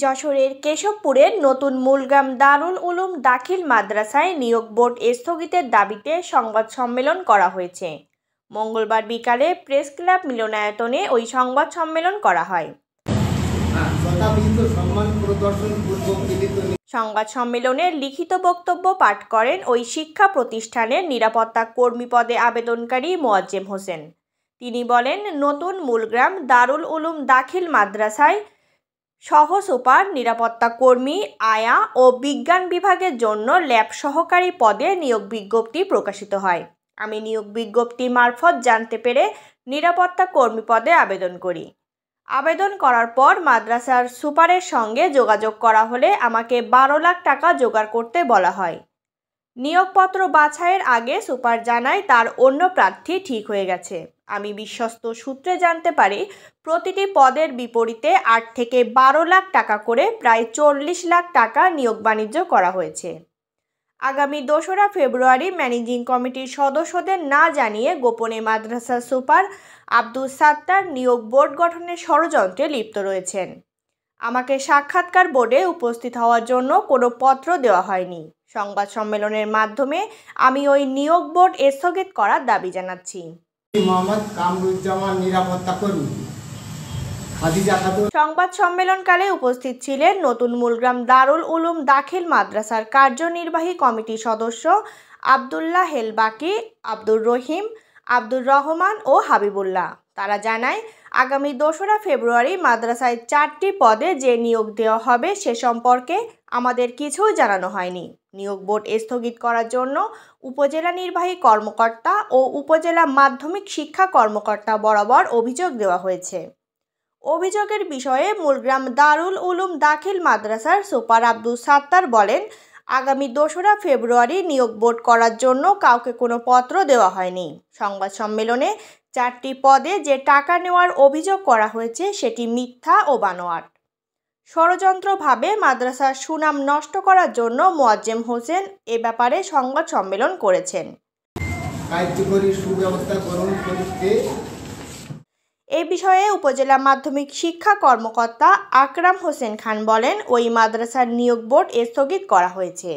যশোরের কেশবপুরের নতুন মূলগ্রাম দারুল উলুম দাখিল মাদ্রাসায় নিয়োগ বোর্ড স্থগিতের দাবিতে সংবাদ সম্মেলন করা হয়েছে মঙ্গলবার বিকালে প্রেস ক্লাব মিলনায়তনে ওই সংবাদ সম্মেলন করা হয় সংবাদ সম্মেলনে লিখিত বক্তব্য পাঠ করেন ওই শিক্ষা প্রতিষ্ঠানের নিরাপত্তা কর্মী পদে আবেদনকারী মোয়াজ্জেম হোসেন তিনি বলেন নতুন মূলগ্রাম দারুল উলুম দাখিল মাদ্রাসায় সহ সুপার নিরাপত্তা কর্মী আয়া ও বিজ্ঞান বিভাগের জন্য ল্যাব সহকারী পদে নিয়োগ বিজ্ঞপ্তি প্রকাশিত হয় আমি নিয়োগ বিজ্ঞপ্তি মারফত জানতে পেরে নিরাপত্তা কর্মী পদে আবেদন করি আবেদন করার পর মাদ্রাসার সুপারের সঙ্গে যোগাযোগ করা হলে আমাকে বারো লাখ টাকা জোগাড় করতে বলা হয় নিয়োগপত্র বাছাইয়ের আগে সুপার জানায় তার অন্য প্রার্থী ঠিক হয়ে গেছে আমি বিশ্বস্ত সূত্রে জানতে পারি প্রতিটি পদের বিপরীতে আট থেকে বারো লাখ টাকা করে প্রায় চল্লিশ লাখ টাকা নিয়োগ বাণিজ্য করা হয়েছে আগামী দোসরা ফেব্রুয়ারি ম্যানেজিং কমিটির সদস্যদের না জানিয়ে গোপনে মাদ্রাসা সুপার আব্দুল সাত্তার নিয়োগ বোর্ড গঠনের ষড়যন্ত্রে লিপ্ত রয়েছেন আমাকে সাক্ষাৎকার বোর্ডে উপস্থিত হওয়ার জন্য কোনো পত্র দেওয়া হয়নি সংবাদ সম্মেলনের মাধ্যমে আমি ওই নিয়োগ বোর্ড স্থগিত করার দাবি জানাচ্ছি সংবাদ সম্মেলনকালে উপস্থিত ছিলেন নতুন মূলগ্রাম দারুল উলুম দাখিল মাদ্রাসার কার্যনির্বাহী কমিটির সদস্য আবদুল্লাহ হেলবাকি আব্দুর রহিম আব্দুর রহমান ও হাবিবুল্লাহ তারা জানায় আগামী দোসরা ফেব্রুয়ারি মাদ্রাসায় চারটি পদে যে নিয়োগ দেওয়া হবে সে সম্পর্কে আমাদের কিছুই জানানো হয়নি নিয়োগ বোর্ড স্থগিত করার জন্য উপজেলা নির্বাহী কর্মকর্তা ও উপজেলা মাধ্যমিক শিক্ষা কর্মকর্তা বরাবর অভিযোগ দেওয়া হয়েছে অভিযোগের বিষয়ে মূলগ্রাম দারুল উলুম দাখিল মাদ্রাসার সুপার আব্দুল সাত্তার বলেন আগামী দোসরা ফেব্রুয়ারি নিয়োগ বোর্ড করার জন্য কাউকে কোনো পত্র দেওয়া হয়নি সংবাদ সম্মেলনে চারটি পদে যে টাকা নেওয়ার অভিযোগ করা হয়েছে সেটি মিথ্যা ও বানোয়াট ষড়যন্ত্রভাবে মাদ্রাসার সুনাম নষ্ট করার জন্য মোয়াজ্জেম হোসেন এ ব্যাপারে সংবাদ সম্মেলন করেছেন এ বিষয়ে উপজেলা মাধ্যমিক শিক্ষা কর্মকর্তা আকরাম হোসেন খান বলেন ওই মাদ্রাসার নিয়োগ বোর্ড স্থগিত করা হয়েছে